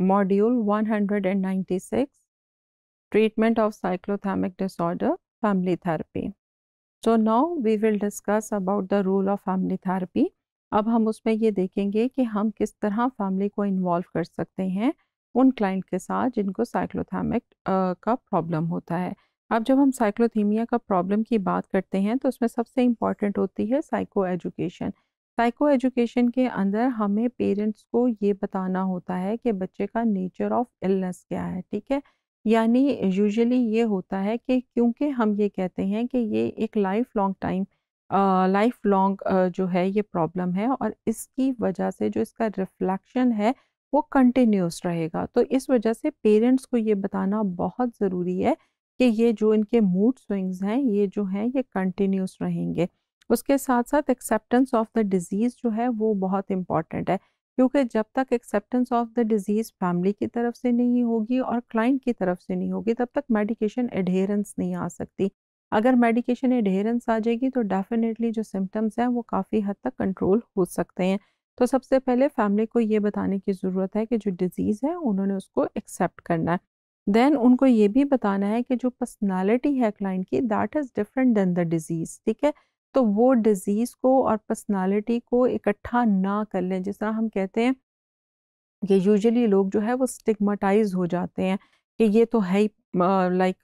Module 196 treatment of Cyclothymic disorder family therapy so now we will discuss about the role of family therapy अब हम उसमें ये देखेंगे कि हम किस तरह फैमिली को इन्वॉल्व कर सकते हैं उन क्लाइंट के साथ जिनको साइक्लोथैमिक का प्रॉब्लम होता है अब जब हम साइक्लोथीमिया का प्रॉब्लम की बात करते हैं तो उसमें सबसे इम्पॉर्टेंट होती है साइको एजुकेशन साइको एजुकेशन के अंदर हमें पेरेंट्स को ये बताना होता है कि बच्चे का नेचर ऑफ इलनेस क्या है ठीक है यानी यूजुअली ये होता है कि क्योंकि हम ये कहते हैं कि ये एक life long time life long जो है ये प्रॉब्लम है और इसकी वजह से जो इसका रिफ्लेक्शन है वो कंटिन्यूस रहेगा तो इस वजह से पेरेंट्स को ये बताना बहुत ज़रूरी है कि ये जो इनके मूड स्विंग्स हैं ये जो हैं ये कंटिन्यूस रहेंगे उसके साथ साथ एक्सेप्टेंस ऑफ द डिज़ीज़ जो है वो बहुत इम्पॉर्टेंट है क्योंकि जब तक acceptance of the disease family की तरफ से नहीं होगी और क्लाइंट की तरफ से नहीं होगी तब तक मेडिकेशन एडहेरेंस नहीं आ सकती अगर मेडिकेशन एडहेरेंस आ जाएगी तो डेफिनेटली जो सिम्टम्स हैं वो काफ़ी हद तक कंट्रोल हो सकते हैं तो सबसे पहले फैमिली को ये बताने की ज़रूरत है कि जो डिज़ीज़ है उन्होंने उसको एक्सेप्ट करना है देन उनको ये भी बताना है कि जो पर्सनैलिटी है क्लाइंट की that is different than the disease ठीक है तो वो डिज़ीज़ को और पर्सनालिटी को इकट्ठा ना कर लें जिस तरह हम कहते हैं कि यूजुअली लोग जो है वो स्टिग्माटाइज हो जाते हैं कि ये तो है ही लाइक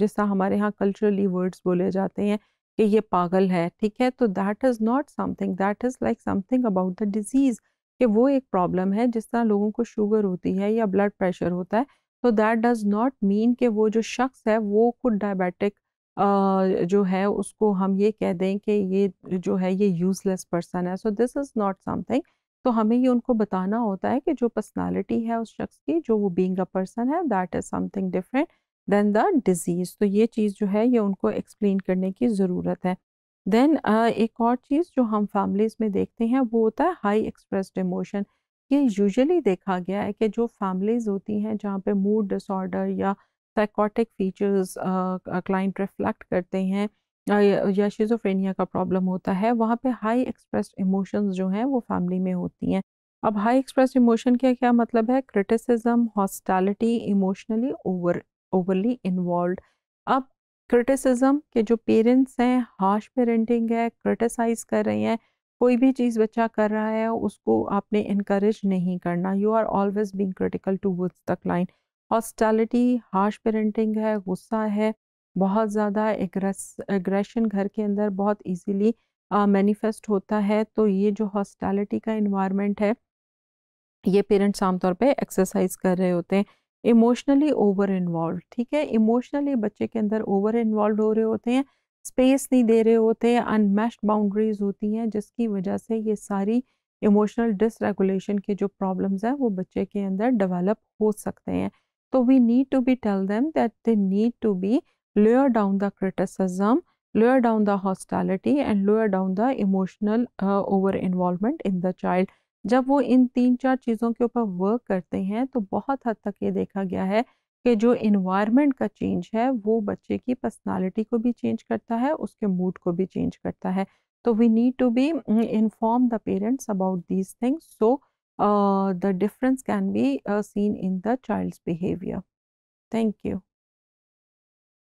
जिस तरह हमारे यहाँ कल्चरली वर्ड्स बोले जाते हैं कि ये पागल है ठीक है तो that is not something that is like something about the disease कि वो एक प्रॉब्लम है जिस तरह लोगों को शुगर होती है या ब्लड प्रेशर होता है तो दैट डज़ नॉट मीन कि वो जो शख्स है वो खुद डायबिटिक जो है उसको हम ये कह दें कि ये जो है ये यूज़लेस पर्सन है so this is not something तो हमें ये उनको बताना होता है कि जो पर्सनालिटी है उस शख्स की जो वो बींग अ पर्सन है that is something different than the disease तो ये चीज़ जो है ये उनको एक्सप्लेन करने की ज़रूरत है देन uh, एक और चीज़ जो हम फैमिलीज़ में देखते हैं वो होता है हाई एक्सप्रेस्ड इमोशन ये यूजुअली देखा गया है कि जो फैमिलीज़ होती हैं जहाँ पे मूड डिसऑर्डर या साइकोटिक फीचर्स क्लाइंट रिफ्लेक्ट करते हैं या शिजोफ्रेनिया का प्रॉब्लम होता है वहाँ पे हाई एक्सप्रेस इमोशंस जो हैं वो फैमिली में होती हैं अब हाई एक्सप्रेस इमोशन का क्या मतलब है criticism hostility emotionally over overly involve अब क्रिटिसिज्म के जो पेरेंट्स हैं हार्श पेरेंटिंग है क्रिटिसाइज कर रहे हैं कोई भी चीज़ बच्चा कर रहा है उसको आपने इनक्रेज नहीं करना you are always being critical towards the client hostility harsh parenting है गुस्सा है बहुत ज़्यादा एग्रेशन घर के अंदर बहुत इजीली मैनिफेस्ट होता है तो ये जो हॉस्टैलिटी का इन्वायरमेंट है ये पेरेंट्स आमतौर पे एक्सरसाइज कर रहे होते हैं इमोशनली ओवर इन्वॉल्व ठीक है इमोशनली बच्चे के अंदर ओवर इन्वॉल्व हो रहे होते हैं स्पेस नहीं दे रहे होते हैं अनमेस्ड बाउंड्रीज होती हैं जिसकी वजह से ये सारी इमोशनल डिसरेगुलेशन के जो प्रॉब्लम्स हैं वो बच्चे के अंदर डेवलप हो सकते हैं तो we need to be tell them that they need to be lower down the criticism lower down the hostility and lower down the emotional over involvement in the child जब वो इन तीन चार चीज़ों के ऊपर वर्क करते हैं तो बहुत हद तक ये देखा गया है कि जो इन्वायरमेंट का चेंज है वो बच्चे की पर्सनालिटी को भी चेंज करता है उसके मूड को भी चेंज करता है तो we need to be inform the parents about these things so Uh, the difference can be uh, seen in the child's behavior. Thank you.